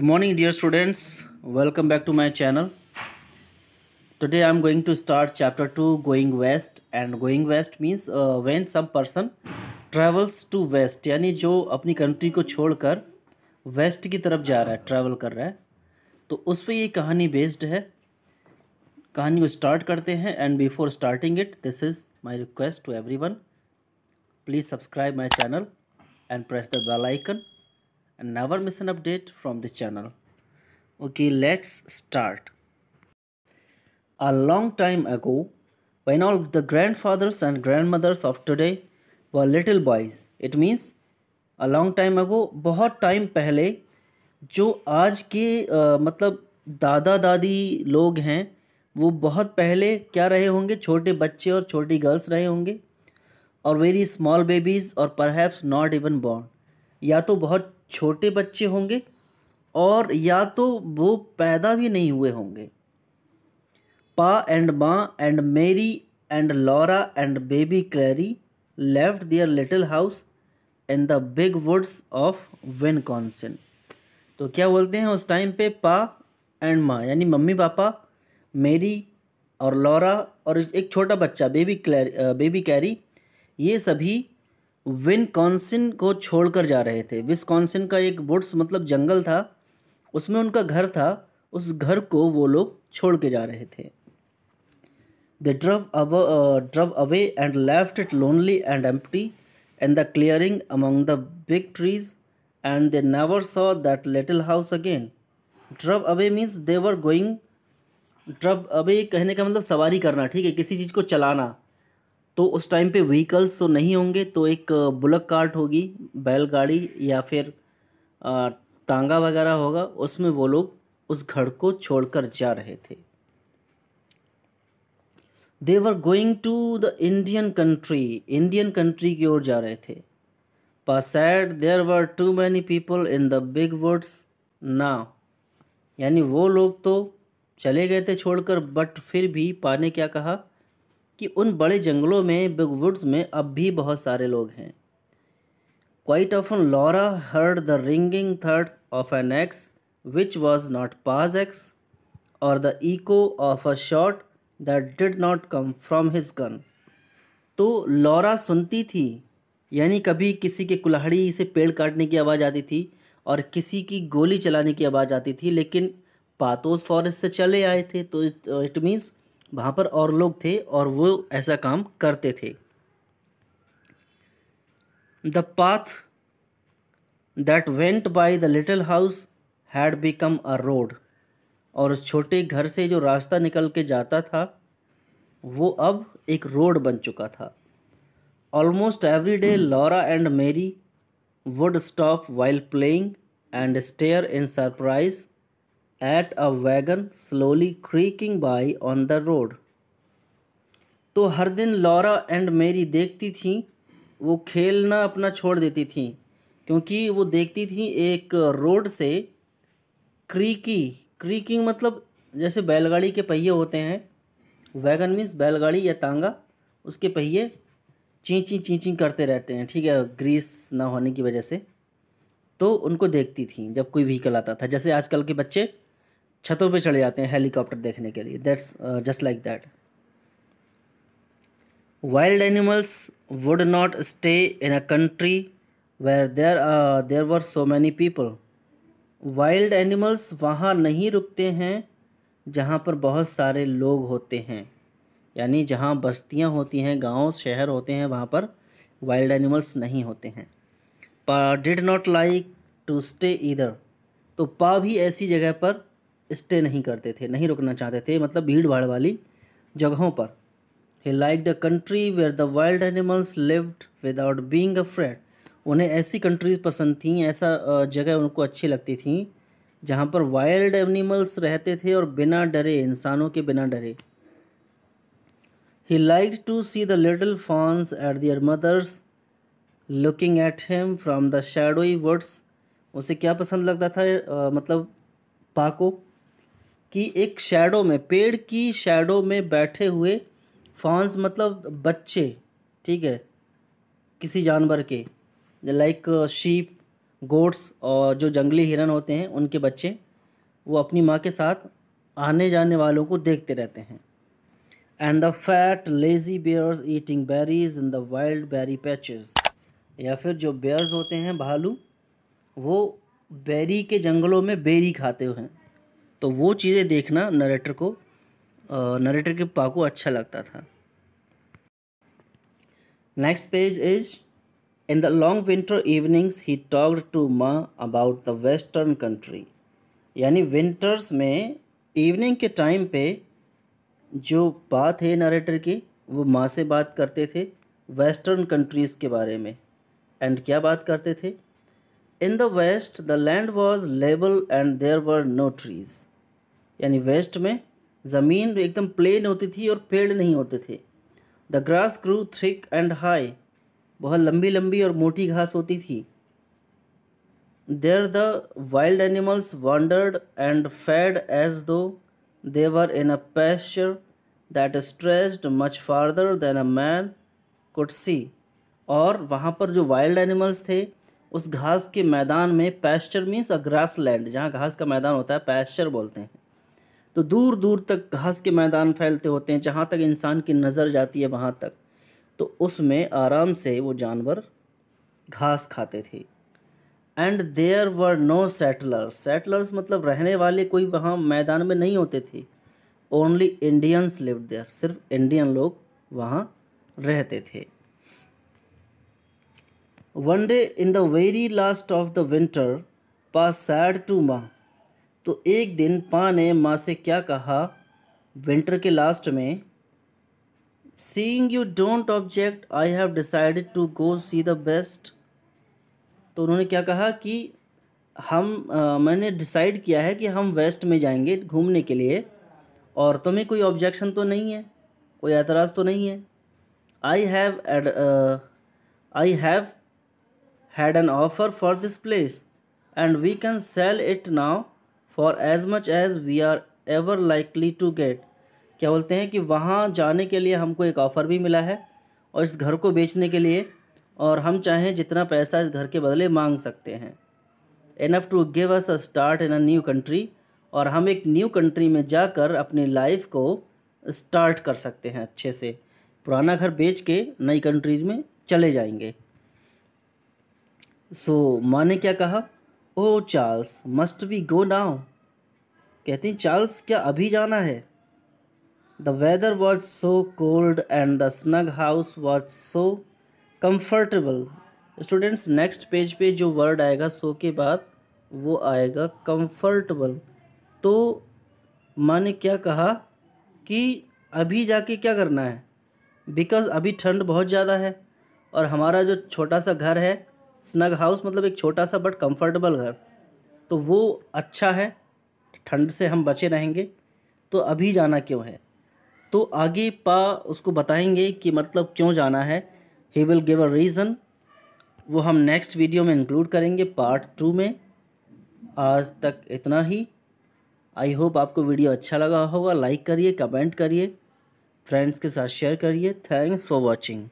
Good morning dear students welcome back to my channel today I am going to start chapter two going west and going west means when some person travels to west यानी जो अपनी country को छोड़कर waste की तरफ जा रहा है ट्रैवल कर रहा है तो उस पर ये कहानी बेस्ड है कहानी को स्टार्ट करते हैं and before starting it this is my request to every one please subscribe my channel and press the bell icon and never miss an update from this channel. Okay, let's start. A long time ago, when all the grandfathers and grandmothers of today were little boys, it means a long time ago, bahut time pehle जो आज के आ, मतलब दादा दादी लोग हैं वो बहुत पहले क्या रहे होंगे छोटे बच्चे और छोटी गर्ल्स रहे होंगे और वेरी स्मॉल बेबीज़ और परहैप्स नॉट इवन बॉर्न या तो बहुत छोटे बच्चे होंगे और या तो वो पैदा भी नहीं हुए होंगे पा and Ma and Mary and Laura and baby Carrie left their little house in the big woods of Wisconsin तो क्या बोलते हैं उस टाइम पे पा एंड माँ यानी मम्मी पापा मेरी और लॉरा और एक छोटा बच्चा बेबी क्लैरी बेबी कैरी ये सभी विनकॉन्सिन को छोड़कर जा रहे थे विस्कॉन्सिन का एक वुड्स मतलब जंगल था उसमें उनका घर था उस घर को वो लोग छोड़ के जा रहे थे द ड्रव अब drove away and left it lonely and empty and the clearing among the big trees and they never saw that little house again drove away means they were going drove away कहने का मतलब सवारी करना ठीक है किसी चीज़ को चलाना तो उस टाइम पे व्हीकल्स तो नहीं होंगे तो एक बुलक कार्ट होगी बैलगाड़ी या फिर तांगा वगैरह होगा उसमें वो लोग उस घर को छोड़कर जा रहे थे they were going to the Indian country Indian country की ओर जा रहे थे said there were too many people in the big woods ना यानी वो लोग तो चले गए थे छोड़कर बट फिर भी पा ने क्या कहा कि उन बड़े जंगलों में बिग वुड्स में अब भी बहुत सारे लोग हैं quite often Laura heard the ringing थर्ड of an axe which was not Pa's axe और the echo of a shot that did not come from his gun तो लॉरा सुनती थी यानी कभी किसी के कुल्हाड़ी से पेड़ काटने की आवाज़ आती थी और किसी की गोली चलाने की आवाज़ आती थी लेकिन पातोस फॉरेस्ट से चले आए थे तो इट मीन्स uh, वहाँ पर और लोग थे और वो ऐसा काम करते थे the path that went by the little house had become a road और उस छोटे घर से जो रास्ता निकल के जाता था वो अब एक रोड बन चुका था almost every day Laura and Mary would stop while playing and stare in surprise at a wagon slowly creaking by on the road तो हर दिन लॉरा एंड मेरी देखती थी वो खेलना अपना छोड़ देती थी क्योंकि वो देखती थी एक रोड से क्रीकी क्रीकिंग मतलब जैसे बैलगाड़ी के पहिए होते हैं वैगन मीन्स बैलगाड़ी या तांगा उसके पहिए चींची चींची करते रहते हैं ठीक है ग्रीस ना होने की वजह से तो उनको देखती थी जब कोई व्हीकल आता था जैसे आजकल के बच्चे छतों पे चले जाते हैं हेलीकॉप्टर देखने के लिए that's just like that wild animals would not stay in a country where there there were so many people wild animals वहाँ नहीं रुकते हैं जहाँ पर बहुत सारे लोग होते हैं यानी जहाँ बस्तियाँ होती हैं गांव शहर होते हैं वहाँ पर वाइल्ड एनिमल्स नहीं होते हैं Pa did not like to stay इधर तो पा भी ऐसी जगह पर स्टे नहीं करते थे नहीं रुकना चाहते थे मतलब भीड़ भाड़ वाली जगहों पर ही like the country where the wild animals lived without being afraid उन्हें ऐसी कंट्रीज़ पसंद थी ऐसा जगह उनको अच्छी लगती थी जहाँ पर वाइल्ड एनिमल्स रहते थे और बिना डरे इंसानों के बिना डरे ही like to see the little fawns at their mothers looking at him from the shadowy woods उसे क्या पसंद लगता था आ, मतलब पाको कि एक शेडो में पेड़ की शेडो में बैठे हुए फॉन्स मतलब बच्चे ठीक है किसी जानवर के लाइक शीप गोट्स और जो जंगली हिरन होते हैं उनके बच्चे वो अपनी माँ के साथ आने जाने वालों को देखते रहते हैं and the fat lazy bears eating berries in the wild berry patches या फिर जो बेयर्स होते हैं भालू वो बेरी के जंगलों में बेरी खाते हैं तो वो चीज़ें देखना नरेटर को नरेटर के पा को अच्छा लगता था next page is in the long winter evenings he talked to Ma about the western country यानी विंटर्स में इवनिंग के टाइम पे जो बात है नरेटर की वो माँ से बात करते थे वेस्टर्न कंट्रीज़ के बारे में एंड क्या बात करते थे in the west the land was लेबल and there were no trees यानी वेस्ट में ज़मीन एकदम प्लेन होती थी और पेड़ नहीं होते थे the grass grew thick and high बहुत लंबी लंबी और मोटी घास होती थी there the wild animals wandered and fed as though they were in a pasture that stretched much farther than a man could see और वहाँ पर जो वाइल्ड एनिमल्स थे उस घास के मैदान में pasture means a grass land जहाँ घास का मैदान होता है पैस्चर बोलते हैं तो दूर दूर तक घास के मैदान फैलते होते हैं जहाँ तक इंसान की नज़र जाती है वहाँ तक तो उसमें आराम से वो जानवर घास खाते थे and there were no settlers settlers मतलब रहने वाले कोई वहाँ मैदान में नहीं होते थे ओनली इंडियंस लिव देयर सिर्फ इंडियन लोग वहाँ रहते थे one day in the very last of the winter Pa said to Ma तो एक दिन पाँ ने माँ से क्या कहा विंटर के लास्ट में seeing you don't object I have decided to go see the west तो उन्होंने क्या कहा कि हम आ, मैंने डिसाइड किया है कि हम वेस्ट में जाएंगे घूमने के लिए और तुम्हें कोई ऑब्जेक्शन तो नहीं है कोई एतराज़ तो नहीं है I have I have had an offer for this place and we can sell it now for as much as we are ever likely to get क्या बोलते हैं कि वहाँ जाने के लिए हमको एक ऑफ़र भी मिला है और इस घर को बेचने के लिए और हम चाहें जितना पैसा इस घर के बदले मांग सकते हैं enough to give us a start in a new country और हम एक न्यू कंट्री में जाकर अपनी लाइफ को स्टार्ट कर सकते हैं अच्छे से पुराना घर बेच के नई कंट्री में चले जाएंगे सो so, माँ ने क्या कहा oh Charles must we go now कहते हैं चार्ल्स क्या अभी जाना है the weather was so cold and the snug house was so comfortable students next page पे जो वर्ड आएगा सो के बाद वो आएगा कम्फर्टेबल तो माँ ने क्या कहा कि अभी जाके क्या करना है बिकॉज़ अभी ठंड बहुत ज़्यादा है और हमारा जो छोटा सा घर है स्नग हाउस मतलब एक छोटा सा बट कंफर्टेबल घर तो वो अच्छा है ठंड से हम बचे रहेंगे तो अभी जाना क्यों है तो आगे पा उसको बताएंगे कि मतलब क्यों जाना है he will give a reason वो हम नेक्स्ट वीडियो में इंक्लूड करेंगे पार्ट टू में आज तक इतना ही आई होप आपको वीडियो अच्छा लगा होगा लाइक करिए कमेंट करिए फ्रेंड्स के साथ शेयर करिए थैंक्स फॉर वॉचिंग